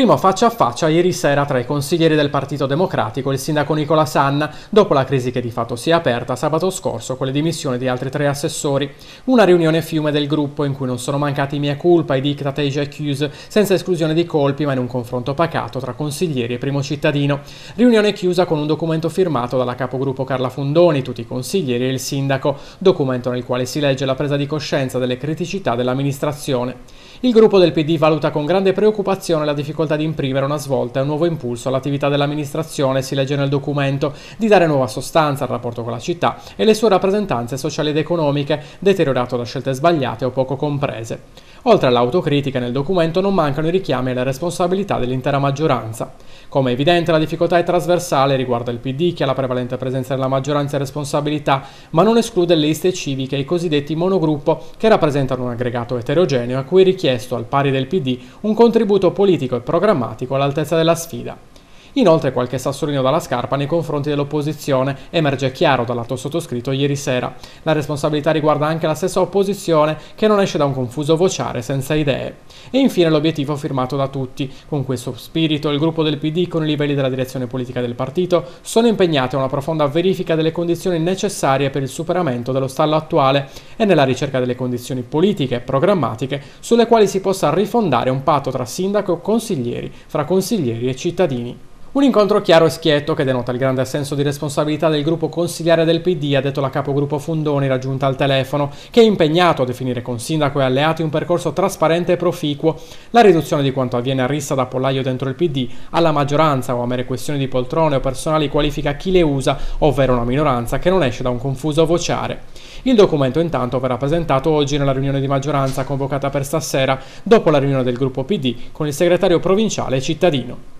primo faccia a faccia ieri sera tra i consiglieri del Partito Democratico e il sindaco Nicola Sanna, dopo la crisi che di fatto si è aperta sabato scorso con le dimissioni di altri tre assessori. Una riunione fiume del gruppo in cui non sono mancati mia colpa e diktat ai accuse, senza esclusione di colpi ma in un confronto pacato tra consiglieri e primo cittadino. Riunione chiusa con un documento firmato dalla capogruppo Carla Fundoni, tutti i consiglieri e il sindaco, documento nel quale si legge la presa di coscienza delle criticità dell'amministrazione. Il gruppo del PD valuta con grande preoccupazione la difficoltà volta di imprimere una svolta e un nuovo impulso all'attività dell'amministrazione, si legge nel documento, di dare nuova sostanza al rapporto con la città e le sue rappresentanze sociali ed economiche, deteriorato da scelte sbagliate o poco comprese. Oltre all'autocritica, nel documento non mancano i richiami alle responsabilità dell'intera maggioranza. Come evidente la difficoltà è trasversale riguardo il PD che ha la prevalente presenza della maggioranza e responsabilità, ma non esclude le liste civiche e i cosiddetti monogruppo che rappresentano un aggregato eterogeneo a cui è richiesto, al pari del PD, un contributo politico e programmatico all'altezza della sfida. Inoltre qualche sassolino dalla scarpa nei confronti dell'opposizione emerge chiaro dal lato sottoscritto ieri sera. La responsabilità riguarda anche la stessa opposizione che non esce da un confuso vociare senza idee. E infine l'obiettivo firmato da tutti. Con questo spirito il gruppo del PD con i livelli della direzione politica del partito sono impegnati a una profonda verifica delle condizioni necessarie per il superamento dello stallo attuale e nella ricerca delle condizioni politiche e programmatiche sulle quali si possa rifondare un patto tra sindaco e consiglieri, fra consiglieri e cittadini. Un incontro chiaro e schietto che denota il grande senso di responsabilità del gruppo consigliare del PD, ha detto la capogruppo Fondoni raggiunta al telefono, che è impegnato a definire con sindaco e alleati un percorso trasparente e proficuo. La riduzione di quanto avviene a rissa da pollaio dentro il PD alla maggioranza o a mere questioni di poltrone o personali qualifica chi le usa, ovvero una minoranza che non esce da un confuso vociare. Il documento intanto verrà presentato oggi nella riunione di maggioranza convocata per stasera, dopo la riunione del gruppo PD con il segretario provinciale cittadino.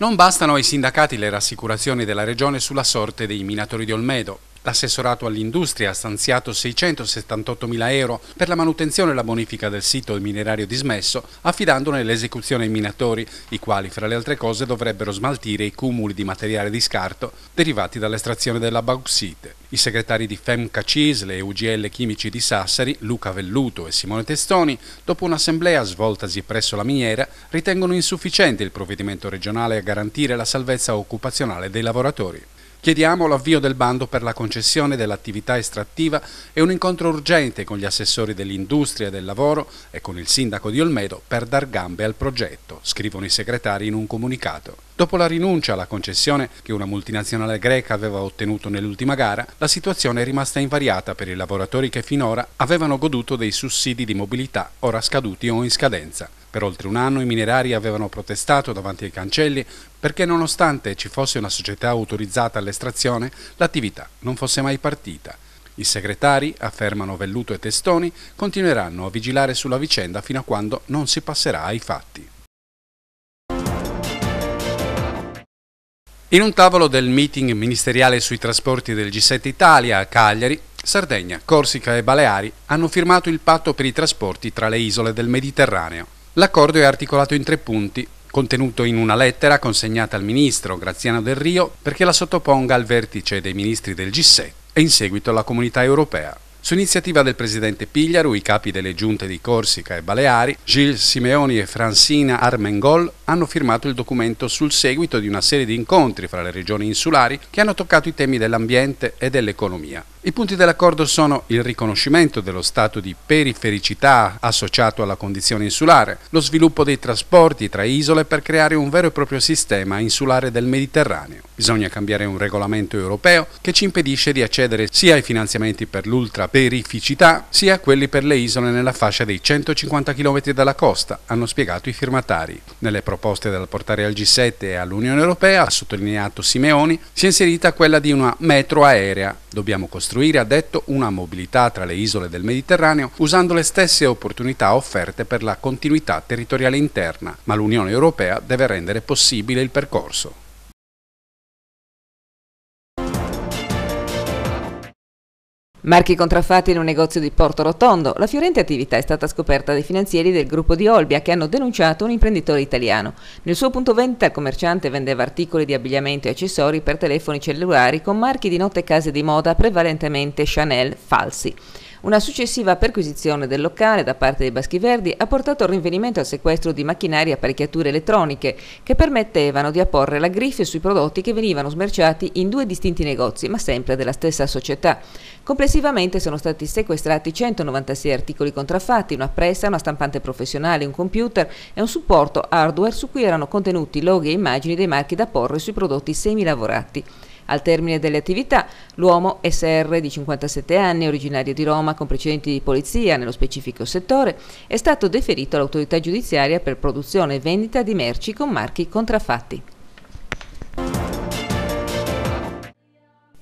Non bastano ai sindacati le rassicurazioni della Regione sulla sorte dei minatori di Olmedo. L'assessorato all'industria ha stanziato 678 mila euro per la manutenzione e la bonifica del sito del minerario dismesso, affidandone l'esecuzione ai minatori, i quali fra le altre cose dovrebbero smaltire i cumuli di materiale di scarto derivati dall'estrazione della bauxite. I segretari di FEMCA Cisle e UGL Chimici di Sassari, Luca Velluto e Simone Testoni, dopo un'assemblea svoltasi presso la miniera, ritengono insufficiente il provvedimento regionale a garantire la salvezza occupazionale dei lavoratori. Chiediamo l'avvio del bando per la concessione dell'attività estrattiva e un incontro urgente con gli assessori dell'industria e del lavoro e con il sindaco di Olmedo per dar gambe al progetto, scrivono i segretari in un comunicato. Dopo la rinuncia alla concessione che una multinazionale greca aveva ottenuto nell'ultima gara, la situazione è rimasta invariata per i lavoratori che finora avevano goduto dei sussidi di mobilità ora scaduti o in scadenza. Per oltre un anno i minerari avevano protestato davanti ai cancelli perché nonostante ci fosse una società autorizzata all'estrazione, l'attività non fosse mai partita. I segretari, affermano Velluto e Testoni, continueranno a vigilare sulla vicenda fino a quando non si passerà ai fatti. In un tavolo del meeting ministeriale sui trasporti del G7 Italia a Cagliari, Sardegna, Corsica e Baleari hanno firmato il patto per i trasporti tra le isole del Mediterraneo. L'accordo è articolato in tre punti, contenuto in una lettera consegnata al ministro Graziano Del Rio perché la sottoponga al vertice dei ministri del G7 e in seguito alla comunità europea. Su iniziativa del presidente Pigliaru, i capi delle giunte di Corsica e Baleari, Gilles Simeoni e Francina Armengol, hanno firmato il documento sul seguito di una serie di incontri fra le regioni insulari che hanno toccato i temi dell'ambiente e dell'economia. I punti dell'accordo sono il riconoscimento dello stato di perifericità associato alla condizione insulare, lo sviluppo dei trasporti tra isole per creare un vero e proprio sistema insulare del Mediterraneo. Bisogna cambiare un regolamento europeo che ci impedisce di accedere sia ai finanziamenti per l'ultraperificità sia a quelli per le isole nella fascia dei 150 km dalla costa, hanno spiegato i firmatari. Nelle proposte proposte da portare al G7 e all'Unione Europea, ha sottolineato Simeoni, si è inserita quella di una metro aerea. Dobbiamo costruire, ha detto, una mobilità tra le isole del Mediterraneo usando le stesse opportunità offerte per la continuità territoriale interna, ma l'Unione Europea deve rendere possibile il percorso. Marchi contraffatti in un negozio di Porto Rotondo. La fiorente attività è stata scoperta dai finanzieri del gruppo di Olbia che hanno denunciato un imprenditore italiano. Nel suo punto vendita il commerciante vendeva articoli di abbigliamento e accessori per telefoni cellulari con marchi di note e case di moda prevalentemente Chanel falsi. Una successiva perquisizione del locale da parte dei Baschi Verdi ha portato al rinvenimento e al sequestro di macchinari e apparecchiature elettroniche che permettevano di apporre la griffe sui prodotti che venivano smerciati in due distinti negozi, ma sempre della stessa società. Complessivamente sono stati sequestrati 196 articoli contraffatti, una pressa, una stampante professionale, un computer e un supporto hardware su cui erano contenuti loghi e immagini dei marchi da porre sui prodotti semilavorati. Al termine delle attività, l'uomo SR di 57 anni, originario di Roma con precedenti di polizia nello specifico settore, è stato deferito all'autorità giudiziaria per produzione e vendita di merci con marchi contraffatti.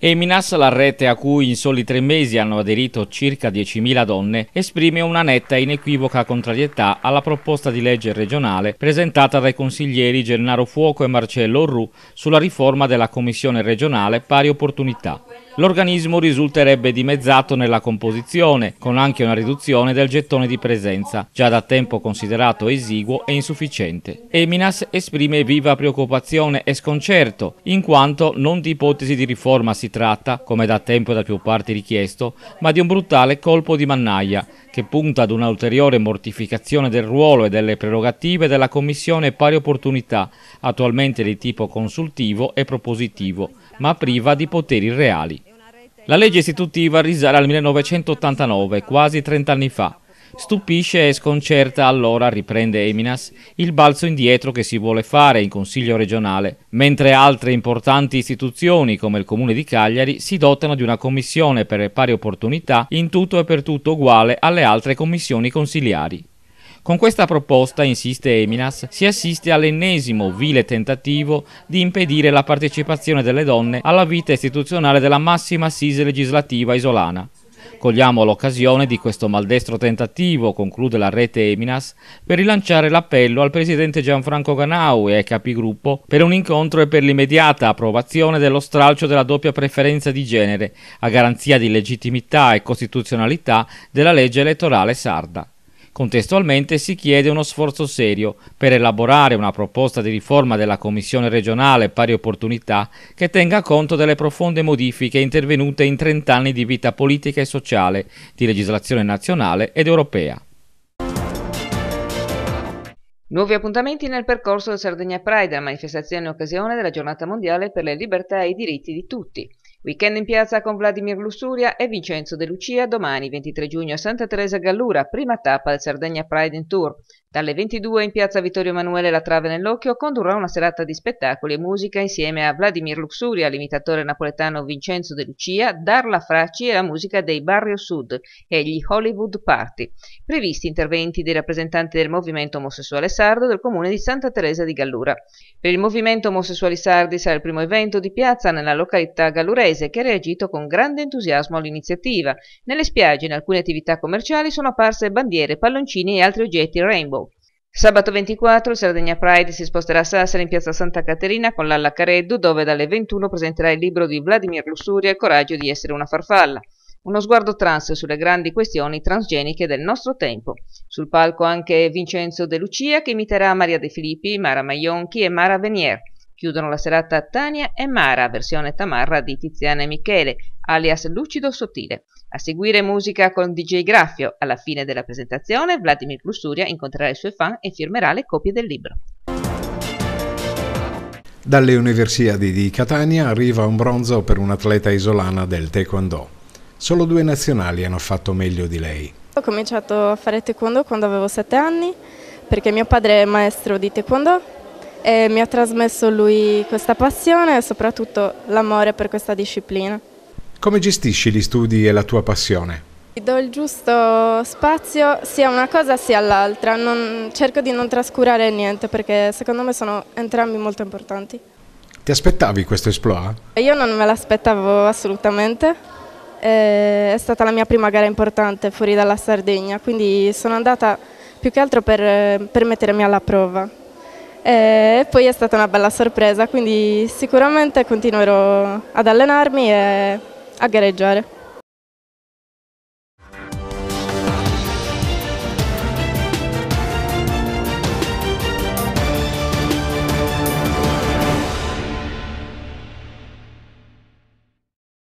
E Minas, la rete a cui in soli tre mesi hanno aderito circa 10.000 donne, esprime una netta e inequivoca contrarietà alla proposta di legge regionale presentata dai consiglieri Gennaro Fuoco e Marcello Orru sulla riforma della Commissione regionale pari opportunità l'organismo risulterebbe dimezzato nella composizione, con anche una riduzione del gettone di presenza, già da tempo considerato esiguo e insufficiente. Eminas esprime viva preoccupazione e sconcerto, in quanto non di ipotesi di riforma si tratta, come da tempo da più parti richiesto, ma di un brutale colpo di mannaia, che punta ad un'ulteriore mortificazione del ruolo e delle prerogative della Commissione Pari Opportunità, attualmente di tipo consultivo e propositivo, ma priva di poteri reali. La legge istitutiva risale al 1989, quasi 30 anni fa. Stupisce e sconcerta allora, riprende Eminas, il balzo indietro che si vuole fare in Consiglio regionale, mentre altre importanti istituzioni come il Comune di Cagliari si dotano di una commissione per le pari opportunità in tutto e per tutto uguale alle altre commissioni consiliari. Con questa proposta, insiste Eminas, si assiste all'ennesimo vile tentativo di impedire la partecipazione delle donne alla vita istituzionale della massima assise legislativa isolana. Cogliamo l'occasione di questo maldestro tentativo, conclude la rete Eminas, per rilanciare l'appello al presidente Gianfranco Ganau e ai capigruppo per un incontro e per l'immediata approvazione dello stralcio della doppia preferenza di genere, a garanzia di legittimità e costituzionalità della legge elettorale sarda. Contestualmente si chiede uno sforzo serio per elaborare una proposta di riforma della Commissione regionale pari opportunità che tenga conto delle profonde modifiche intervenute in 30 anni di vita politica e sociale, di legislazione nazionale ed europea. Nuovi appuntamenti nel percorso del Sardegna Pride, manifestazione in occasione della Giornata Mondiale per le Libertà e i Diritti di tutti. Weekend in piazza con Vladimir Lussuria e Vincenzo De Lucia domani 23 giugno a Santa Teresa Gallura, prima tappa del Sardegna Pride in Tour. Dalle 22 in piazza Vittorio Emanuele La Trave nell'Occhio condurrà una serata di spettacoli e musica insieme a Vladimir Luxuria, l'imitatore napoletano Vincenzo De Lucia, Darla Fracci e la musica dei Barrio Sud e gli Hollywood Party. Previsti interventi dei rappresentanti del movimento omosessuale sardo del comune di Santa Teresa di Gallura. Per il movimento omosessuali sardi sarà il primo evento di piazza nella località gallurese che ha reagito con grande entusiasmo all'iniziativa. Nelle spiagge e in alcune attività commerciali sono apparse bandiere, palloncini e altri oggetti rainbow Sabato 24 il Sardegna Pride si sposterà a Sassari in piazza Santa Caterina con l'Alla Careddu dove dalle 21 presenterà il libro di Vladimir Lussuria Il coraggio di essere una farfalla uno sguardo trans sulle grandi questioni transgeniche del nostro tempo. Sul palco anche Vincenzo De Lucia che imiterà Maria De Filippi, Mara Maionchi e Mara Venier. Chiudono la serata Tania e Mara, versione tamarra di Tiziana e Michele, alias Lucido Sottile. A seguire musica con DJ Graffio. Alla fine della presentazione Vladimir Plussuria incontrerà i suoi fan e firmerà le copie del libro. Dalle Universiadi di Catania arriva un bronzo per un'atleta isolana del Taekwondo. Solo due nazionali hanno fatto meglio di lei. Ho cominciato a fare Taekwondo quando avevo 7 anni perché mio padre è maestro di Taekwondo e mi ha trasmesso lui questa passione e soprattutto l'amore per questa disciplina. Come gestisci gli studi e la tua passione? Do il giusto spazio sia a una cosa sia all'altra, cerco di non trascurare niente perché secondo me sono entrambi molto importanti. Ti aspettavi questo esploit? Io non me l'aspettavo assolutamente, è stata la mia prima gara importante fuori dalla Sardegna, quindi sono andata più che altro per, eh, per mettermi alla prova e poi è stata una bella sorpresa, quindi sicuramente continuerò ad allenarmi e a gareggiare.